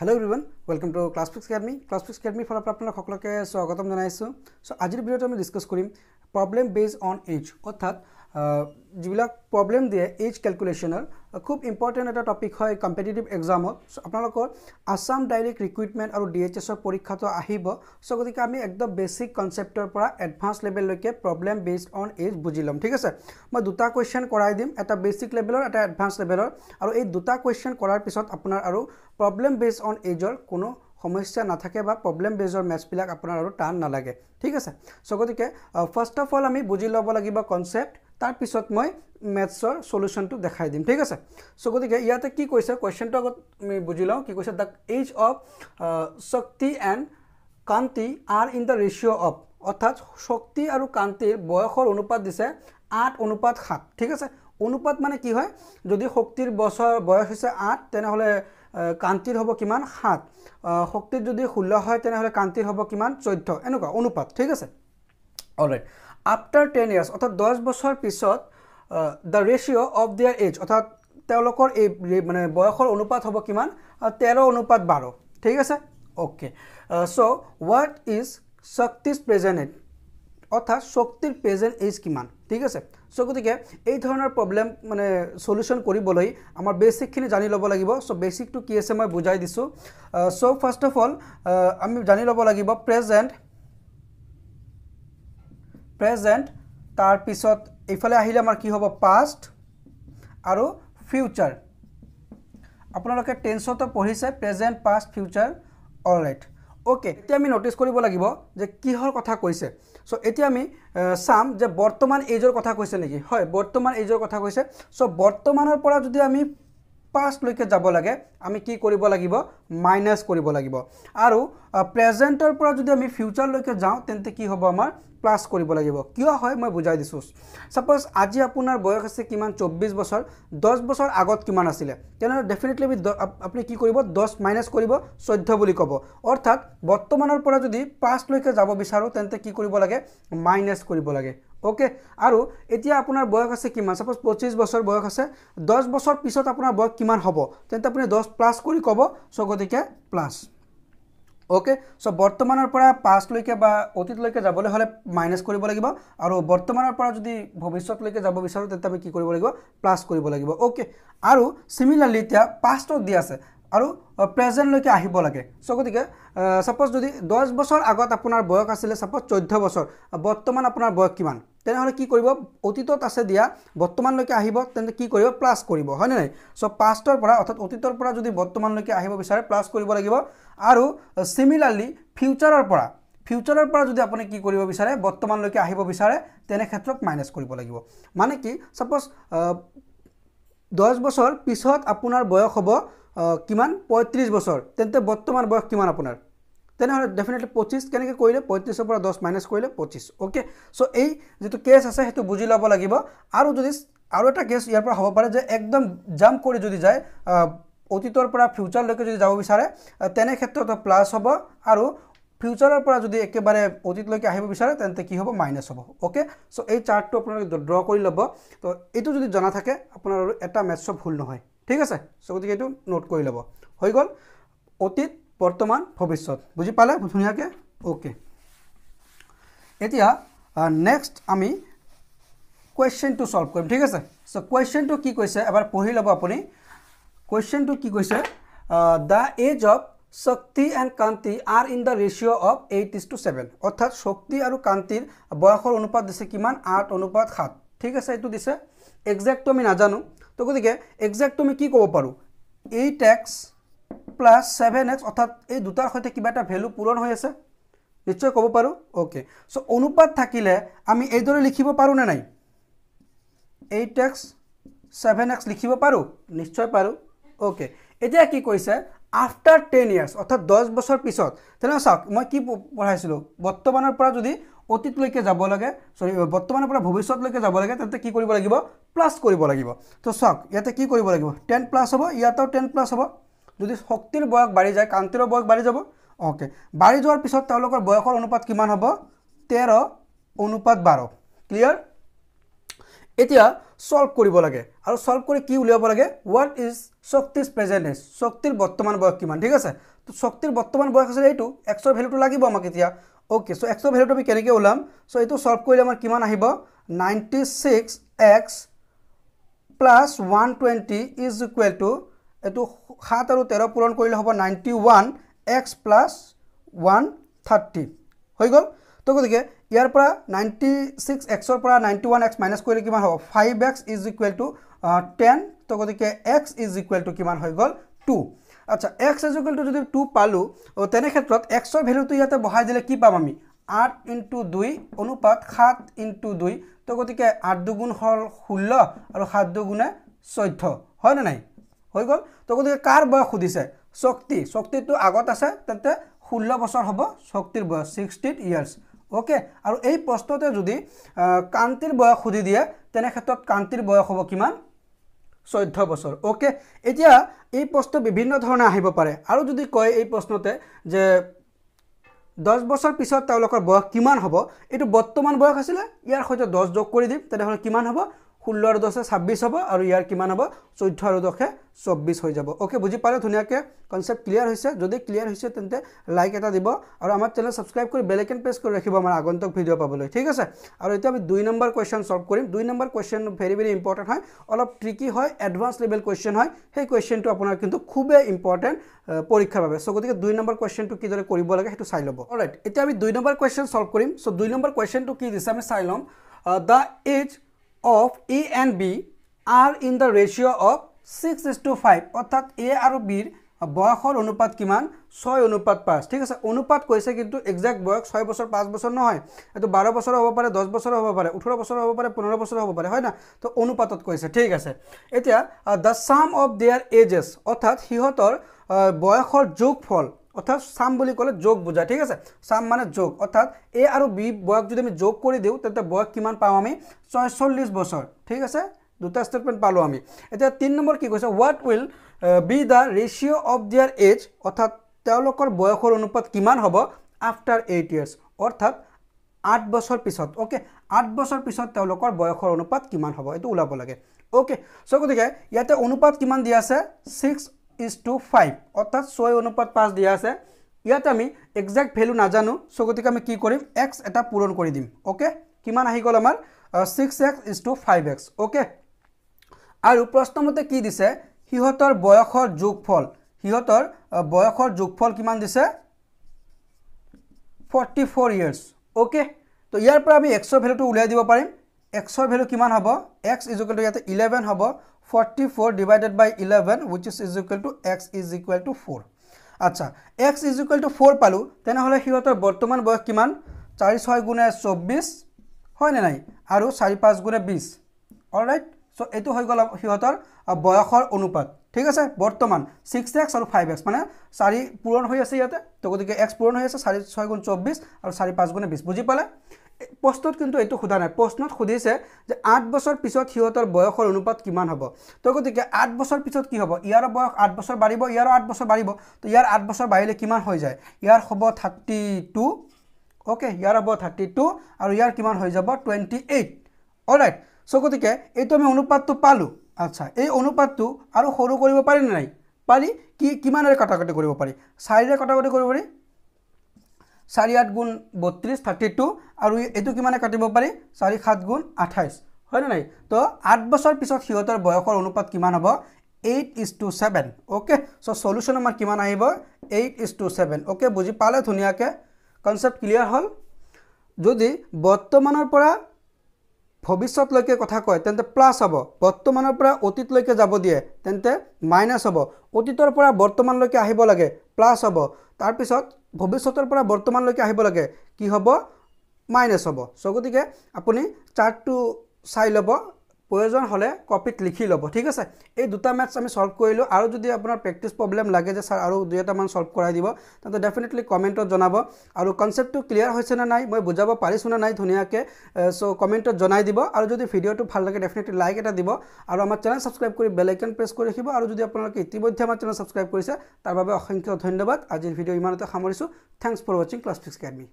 hello' everyone welcome to class fix academy class fix একাডেমিৰ ফালৰ পৰা আপোনাক সকলোকে স্বাগতম জনাইছোঁ চ' আজিৰ ভিডিঅ'টো আমি ডিছকাছ কৰিম প্ৰব্লেম বেজ অন এজ অৰ্থাৎ যিবিলাক প্ৰব্লেম দিয়ে এইজ কেলকুলেশ্যনৰ খুব ইম্পৰ্টেণ্ট এটা টপিক হয় কম্পিটেটিভ এক্সামত চ' আপোনালোকৰ আছাম ডাইৰেক্ট ৰিক্ৰুইটমেণ্ট আৰু ডি এইচ এছৰ পৰীক্ষাটো আহিব চ' গতিকে আমি একদম বেচিক কনচেপ্টৰ পৰা এডভান্স লেভেললৈকে প্ৰব্লেম বেছড অন এইজ বুজি ল'ম ঠিক আছে মই দুটা কুৱেশ্যন কৰাই দিম এটা বেচিক লেভেলৰ এটা এডভান্স লেভেলৰ আৰু এই দুটা কুৱেশ্যন কৰাৰ পিছত আপোনাৰ আৰু প্ৰব্লেম বেছড অন এইজৰ কোনো সমস্যা নাথাকে বা প্ৰব্লেম বেজৰ মেটছবিলাক আপোনাৰ আৰু টান নালাগে ঠিক আছে চ' গতিকে ফাৰ্ষ্ট অফ অল আমি বুজি ল'ব লাগিব কনচেপ্ট তাৰ পিছত মই মেথছৰ চলিউশ্যনটো দেখাই দিম ঠিক আছে চ' গতিকে ইয়াতে কি কৈছে কুৱেশ্যনটো আগত আমি বুজি লওঁ কি কৈছে the age of Shakti and Kanti are in the ratio' of অৰ্থাৎ শক্তি আৰু কান্তিৰ বয়সৰ অনুপাত দিছে আঠ অনুপাত সাত ঠিক আছে অনুপাত মানে কি হয় যদি শক্তিৰ বছৰ বয়স হৈছে আঠ তেনেহ'লে কান্তিৰ হ'ব কিমান সাত শক্তিত যদি ষোল্ল হয় তেনেহ'লে কান্তিৰ হ'ব কিমান চৈধ্য এনেকুৱা অনুপাত ঠিক আছে অলৰাইট আফটাৰ টেন ইয়াৰ্ছ অৰ্থাৎ দহ বছৰ পিছত the ratio' of their age অৰ্থাৎ তেওঁলোকৰ এই মানে বয়সৰ অনুপাত হ'ব কিমান তেৰ অনুপাত বাৰ ঠিক আছে okay so' what is Shakti's present age অৰ্থাৎ শক্তিৰ প্ৰেজেণ্ট এজ কিমান ঠিক আছে চ' গতিকে এই ধৰণৰ প্ৰব্লেম মানে চলিউশ্যন কৰিবলৈ আমাৰ বেচিকখিনি জানি ল'ব লাগিব চ' বেচিকটো কি আছে মই বুজাই দিছোঁ চ' ফাৰ্ষ্ট অফ অল আমি জানি ল'ব লাগিব প্ৰেজেণ্ট প্ৰেজেণ্ট তাৰপিছত এইফালে আহিলে আমাৰ কি হ'ব পাষ্ট আৰু ফিউচাৰ আপোনালোকে টেন্সতো পঢ়িছে present past future all right okay এতিয়া আমি ন'টিছ কৰিব লাগিব যে কিহৰ কথা কৈছে চ' এতিয়া আমি চাম যে বৰ্তমান এইজৰ কথা কৈছে নেকি হয় বৰ্তমান এইজৰ কথা কৈছে চ' বৰ্তমানৰ পৰা যদি আমি পাষ্টলৈকে যাব লাগে আমি কি কৰিব লাগিব মাইনাছ কৰিব লাগিব আৰু প্ৰেজেণ্টৰ পৰা যদি আমি ফিউচাৰলৈকে যাওঁ তেন্তে কি হ'ব আমাৰ প্লাছ কৰিব লাগিব কিয় হয় মই বুজাই দিছোঁ ছাপ'জ আজি আপোনাৰ বয়স আছে কিমান চৌব্বিছ বছৰ দহ বছৰ আগত কিমান আছিলে তেনেহ'লে ডেফিনেটলি আমি আপুনি কি কৰিব দহ মাইনাছ কৰিব চৈধ্য বুলি ক'ব অৰ্থাৎ বৰ্তমানৰ পৰা যদি পাষ্টলৈকে যাব বিচাৰোঁ তেন্তে কি কৰিব লাগে মাইনাছ কৰিব লাগে অ'কে আৰু এতিয়া আপোনাৰ বয়স আছে কিমান ছাপ'জ পঁচিছ বছৰ বয়স আছে দহ বছৰ পিছত আপোনাৰ বয়স কিমান হ'ব তেন্তে আপুনি দহ প্লাছ কৰি ক'ব চ' গতিকে প্লাছ অ'কে চ' বৰ্তমানৰ পৰা পাষ্টলৈকে বা অতীতলৈকে যাবলৈ হ'লে মাইনাছ কৰিব লাগিব আৰু বৰ্তমানৰ পৰা যদি ভৱিষ্যতলৈকে যাব বিচাৰোঁ তেন্তে আমি কি কৰিব লাগিব প্লাছ কৰিব লাগিব অ'কে আৰু চিমিলাৰলি এতিয়া পাষ্টত দি আছে আৰু প্ৰেজেণ্টলৈকে আহিব লাগে চ' গতিকে ছাপ'জ যদি দহ বছৰ আগত আপোনাৰ বয়স আছিলে চাপ'জ চৈধ্য বছৰ বৰ্তমান আপোনাৰ বয়স কিমান তেনেহ'লে কি কৰিব অতীতত আছে দিয়া বৰ্তমানলৈকে আহিব তেন্তে কি কৰিব প্লাছ কৰিব হয়নে নাই চ' পাষ্টৰ পৰা অৰ্থাৎ অতীতৰ পৰা যদি বৰ্তমানলৈকে আহিব বিচাৰে প্লাছ কৰিব লাগিব আৰু চিমিলাৰলি ফিউচাৰৰ পৰা ফিউচাৰৰ পৰা যদি আপুনি কি কৰিব বিচাৰে বৰ্তমানলৈকে আহিব বিচাৰে তেনে ক্ষেত্ৰত মাইনাচ কৰিব লাগিব মানে কি ছাপ'জ দহ বছৰ পিছত আপোনাৰ বয়স হ'ব কিমান পঁয়ত্ৰিছ বছৰ তেন্তে বৰ্তমান বয়স কিমান আপোনাৰ তেনেহ'লে ডেফিনেটলি পঁচিছ কেনেকৈ কৰিলে পঁয়ত্ৰিছৰ পৰা দহ মাইনাছ কৰিলে পঁচিছ অ'কে চ' এই যিটো কেছ আছে সেইটো বুজি ল'ব লাগিব আৰু যদি আৰু এটা কেছ ইয়াৰ পৰা হ'ব পাৰে যে একদম জাম্প কৰি যদি যায় অতীতৰ পৰা ফিউচাৰলৈকে যদি যাব বিচাৰে তেনে ক্ষেত্ৰত প্লাছ হ'ব আৰু ফিউচাৰৰ পৰা যদি একেবাৰে অতীতলৈকে আহিব বিচাৰে তেন্তে কি হ'ব মাইনাছ হ'ব অ'কে চ' এই চাৰ্টটো আপোনালোকে ড্ৰ কৰি ল'ব তো এইটো যদি জনা থাকে আপোনাৰ আৰু এটা মেটছৰ ভুল নহয় ঠিক আছে চ' গতিকে এইটো নোট কৰি ল'ব হৈ গ'ল অতীত বৰ্তমান ভৱিষ্যত বুজি পালে ধুনীয়াকৈ অ'কে এতিয়া নেক্সট আমি কুৱেশ্যনটো চল্ভ কৰিম ঠিক আছে চ' কুৱেশ্যনটো কি কৈছে এবাৰ পঢ়ি ল'ব আপুনি কুৱেশ্যনটো কি কৈছে the age of Shakti and Kanti are in the ratio' of eight is to seven অৰ্থাৎ শক্তি আৰু কান্তিৰ বয়সৰ অনুপাত দিছে কিমান আঠ অনুপাত সাত ঠিক আছে এইটো দিছে একজেক্টটো আমি নাজানো তো গতিকে এক্সেক্ট আমি কি ক'ব পাৰোঁ eight X plus seven X অৰ্থাৎ এই দুটাৰ সৈতে কিবা এটা ভেলু পূৰণ হৈ আছে নিশ্চয় ক'ব পাৰোঁ অ'কে চ' অনুপাত থাকিলে আমি এইদৰে লিখিব পাৰোঁ নে নাই এইট এক্স ছেভেন এক্স লিখিব পাৰোঁ নিশ্চয় পাৰোঁ অ'কে এতিয়া কি কৈছে আফটাৰ টেন ইয়াৰ্ছ অৰ্থাৎ দহ বছৰ পিছত তেনেহ'লে চাওক মই কি পঢ়াইছিলোঁ বৰ্তমানৰ পৰা যদি অতীতলৈকে যাব লাগে চৰি বৰ্তমানৰ পৰা ভৱিষ্যতলৈকে যাব লাগে তেন্তে কি কৰিব লাগিব প্লাছ কৰিব লাগিব তো চাওক ইয়াতে কি কৰিব লাগিব টেন প্লাছ হ'ব ইয়াতেও টেন প্লাছ হ'ব যদি শক্তিৰ বয়স বাঢ়ি যায় কান্তিৰ বয়স বাঢ়ি যাব অ'কে বাঢ়ি যোৱাৰ পিছত তেওঁলোকৰ বয়সৰ অনুপাত কিমান হ'ব তেৰ অনুপাত বাৰ ক্লিয়াৰ এতিয়া ছল্ভ কৰিব লাগে আৰু ছল্ভ কৰি কি উলিয়াব লাগে হোৱাট ইজ শক্তিজ প্ৰেজেণ্ট শক্তিৰ বৰ্তমান বয়স কিমান ঠিক আছে তো শক্তিৰ বৰ্তমান বয়স আছিলে এইটো এক্সৰ ভেলুটো লাগিব আমাক এতিয়া ওকে সো এক্সৰ ভেলুটো আমি কেনেকৈ ওলাম সো এইটো সল্ভ কৰিলে আমাৰ কিমান আহিব ninety six X plus one twenty is equal to এইটো সাত আৰু তেৰ পূৰণ কৰিলে হ'ব ninety one X plus one thirty হৈ গ'ল তো গতিকে ইয়াৰ পৰা নাইণ্টি ছিক্স এক্সৰ পৰা নাইণ্টি ওৱান এক্স মাইনাছ কৰিলে কিমান হ'ব five X is equal to ten তো গতিকে এক্স ইজ ইকুৱেল টু কিমান হৈ গ'ল টু আচ্ছা এক্স এজুকেল টু যদি টু পালোঁ তেনে ক্ষেত্ৰত এক্সৰ ভেলুটো ইয়াতে বহাই দিলে কি পাম আমি আঠ ইন্টু দুই অনুপাত সাত ইন্টু দুই তো গতিকে আঠ দুগুণ হ'ল ষোল্ল আৰু সাত দুগুণে চৈধ্য হয় নে নাই হৈ গ'ল তো গতিকে কাৰ বয়স সুধিছে শক্তি শক্তিটো আগত আছে তেন্তে ষোল্ল বছৰ হ'ব শক্তিৰ বয়স ছিক্সটিন ইয়াৰ্ছ অ'কে আৰু এই প্ৰশ্নতে যদি কান্তিৰ বয়স সুধি দিয়ে তেনে ক্ষেত্ৰত কান্তিৰ বয়স হ'ব কিমান চৈধ্য বছৰ অ'কে এতিয়া এই প্ৰশ্ন বিভিন্ন ধৰণে আহিব পাৰে আৰু যদি কয় এই প্ৰশ্নতে যে দহ বছৰ পিছত তেওঁলোকৰ বয়স কিমান হ'ব এইটো বৰ্তমান বয়স আছিলে ইয়াৰ সৈতে দহ যোগ কৰি দিম তেনেহ'লে কিমান হ'ব ষোল্ল আৰু দহে ছাব্বিছ হ'ব আৰু ইয়াৰ কিমান হ'ব চৈধ্য আৰু দহে চৌব্বিছ হৈ যাব অ'কে বুজি পালে ধুনীয়াকৈ কনচেপ্ট ক্লিয়াৰ হৈছে যদি ক্লিয়াৰ হৈছে তেন্তে লাইক এটা দিব আৰু আমাৰ চেনেল ছাবস্ক্ৰাইব কৰি বেলেগ এন প্ৰেছ কৰি ৰাখিব আমাৰ আগন্তক ভিডিঅ' পাবলৈ ঠিক আছে আৰু এতিয়া আমি দুই নম্বৰ কুৱেশ্যন চল্ভ কৰিম দুই নম্বৰ কুৱেশ্যন ভেৰি ভেৰি ইম্পৰ্টেণ্ট হয় অলপ ট্ৰিকি হয় এডভান্স লেভেল কুৱেশ্যন হয় সেই কুৱেশ্যনটো আপোনাৰ কিন্তু খুবেই ইম্পৰ্টেণ্ট পৰীক্ষাৰ বাবে চ' গতিকে দুই নম্বৰ কুৱেশ্যনটো কিদৰে কৰিব লাগে সেইটো চাই ল'ব ৰাইট এতিয়া আমি দুই নম্বৰ কুৱেশ্যন চল্ভ কৰিম চ' দুই নম্বৰ কুৱেশ্যনটো কি দিছে আমি চাই ল'ম the age of A and B are in the ratio' of six is to five অৰ্থাৎ এ আৰু বিৰ বয়সৰ অনুপাত কিমান ছয় অনুপাত পাঁচ ঠিক আছে অনুপাত কৈছে কিন্তু একজেক্ট বয়স ছয় বছৰ পাঁচ বছৰ নহয় এইটো বাৰ বছৰ হ'ব পাৰে দহ বছৰ হ'ব পাৰে ওঠৰ বছৰ হ'ব পাৰে পোন্ধৰ বছৰ হ'ব পাৰে হয় না তো অনুপাতত কৈছে ঠিক আছে এতিয়া the sum of their ages অৰ্থাৎ সিহঁতৰ বয়সৰ যোগফল অর্থাৎ সাম বলে কলে যোগ বোঝায় ঠিক আছে সাম মানে যোগ অর্থাৎ এ আর বি বয়স যদি আমি যোগ করে দিও তাহলে বয়স কি পাও আমি ছয়চল্লিশ বছর ঠিক আছে দুটা স্টেটমেন্ট পালো আমি এটা তিন নম্বর কি কৈছে what will be the ratio of their age অর্থাৎ বয়সর অনুপাত কি হব আফটার এইট ইয়ার্স অর্থাৎ আট বছর পিছত ওকে আট বছর পিছত বয়সর অনুপাত কিমান হব এটা ওলাব লাগে ওকে সো গতি ইয়াতে অনুপাত কিমান দিয়া আছে সিক্স ইজ টু ফাইভ অর্থাৎ ছয় অনুপাত পাঁচ দিয়া আছে ইয়াত আমি এক্সেক্ট ভ্যালু নাজানো সো গতিকে আমি কি করি এক্স এটা পূরণ করে দিম ওকে কিমান আহি গেল আমার six X is to five X okay আর প্রশ্নমতে কি দিছে সিহতর বয়সর যোগফল সিহতর বয়সর যোগফল কিমান দিছে ফর্টি ফোর ইয়ার্স ওকে তো ইয়ারপর আমি এক্সর ভ্যালুটা উলিয়াই দিব পাৰিম এক্সৰ ভ্যালু কিমান হব এক্স ইজুকেলটো ইয়াতে ইলেভেন হব 44 divided by 11 which is, is equal to x is equal to 4 আচ্ছা x is equal to 4 পালো তেনে হলে হিয়তৰ বৰ্তমান বয়স কিমান 46 গুণে 24 হয় নে নাই আৰু 45 গুণে 20 অলৰাইট সো এটো হৈ গলা হিয়তৰ বয়সৰ অনুপাত ঠিক আছে বৰ্তমান ছিক্স এক্স আৰু ফাইভ এক্স মানে চাৰি পূৰণ হৈ আছে ইয়াতে তো গতিকে এক্স পূৰণ হৈ আছে চাৰি ছয় গুণ চৌব্বিছ আৰু চাৰি পাঁচ গুণে বিশ বুঝি পালে প্ৰশ্নত কিন্তু এইটো সোধা নাই প্ৰশ্নত সুধিছে যে আঠ বছৰ পিছত সিহঁতৰ বয়সৰ অনুপাত কিমান হব তো গতিকে আঠ বছৰ পিছত কি হব ইয়াৰো বয়স আঠ বছৰ বাঢ়িব ইয়াৰো আঠ বছৰ বাঢ়িব তো ইয়াৰ আঠ বছৰ বাঢ়িলে কিমান হৈ যায় ইয়াৰ হব থাৰ্টি টু ওকে ইয়াৰ হব থাৰ্টি টু আৰু ইয়াৰ কিমান হৈ যাব টুৱেণ্টি এইট অলৰাইট সো গতি এই তো আমি অনুপাতটো পালোঁ আচ্ছা এই অনুপাতটো আৰু সৰু কৰিব পাৰি নে নাই পাৰি কি কিমানেৰে কটাকটি কৰিব পাৰি চাৰিৰে কটাকটি কৰিব পাৰি চাৰি আঠ গুণ বত্ৰিছ থাৰ্টি টু আৰু এইটো কিমানে কাটিব পাৰি চাৰি সাত গুণ আঠাইছ হয়নে নাই তো আঠ বছৰ পিছত সিহঁতৰ বয়সৰ অনুপাত কিমান হ'ব eight is to seven okay so' solution আমাৰ কিমান আহিব eight is to seven okay বুজি পালে ধুনীয়াকৈ কনচেপ্ট ক্লিয়াৰ হ'ল যদি বৰ্তমানৰ পৰা ভৱিষ্যতলৈকে কথা কয় তেন্তে প্লাছ হ'ব বৰ্তমানৰ পৰা অতীতলৈকে যাব দিয়ে তেন্তে মাইনাছ হ'ব অতীতৰ পৰা বৰ্তমানলৈকে আহিব লাগে প্লাছ হ'ব তাৰপিছত ভৱিষ্যতৰ পৰা বৰ্তমানলৈকে আহিব লাগে কি হ'ব মাইনাছ হ'ব চ' গতিকে আপুনি চাৰ্টটো চাই ল'ব প্ৰয়োজন হ'লে কপিত লিখি ল'ব ঠিক আছে এই দুটা মেথছ আমি চল্ভ কৰিলোঁ আৰু যদি আপোনাৰ প্ৰেক্টিছ প্ৰব্লেম লাগে যে ছাৰ আৰু দুই মান চল্ভ কৰাই দিব তেন্তে ডেফিনেটলি কমেণ্টত জনাব আৰু কনচেপ্টটো ক্লিয়াৰ হৈছেনে নাই মই বুজাব পাৰিছোঁ নে নাই ধুনীয়াকৈ চ' কমেণ্টত জনাই দিব আৰু যদি ভিডিঅ'টো ভাল লাগে ডেফিনেটলি লাইক এটা দিব আৰু আমাৰ চেনেল ছাবস্ক্ৰাইব কৰি বেলেগ কেন প্ৰেছ কৰি ৰাখিব আৰু যদি আপোনালোকে ইতিমধ্যে আমাৰ চেনেল ছাবস্ক্ৰাইব কৰিছে তাৰ বাবে অসংখ্য ধন্যবাদ আজিৰ ভিডিঅ' ইমানতে সামৰিছোঁ থেংকছ ফৰ ৱাচিং ক্লাছ ফিক্স একাডেমী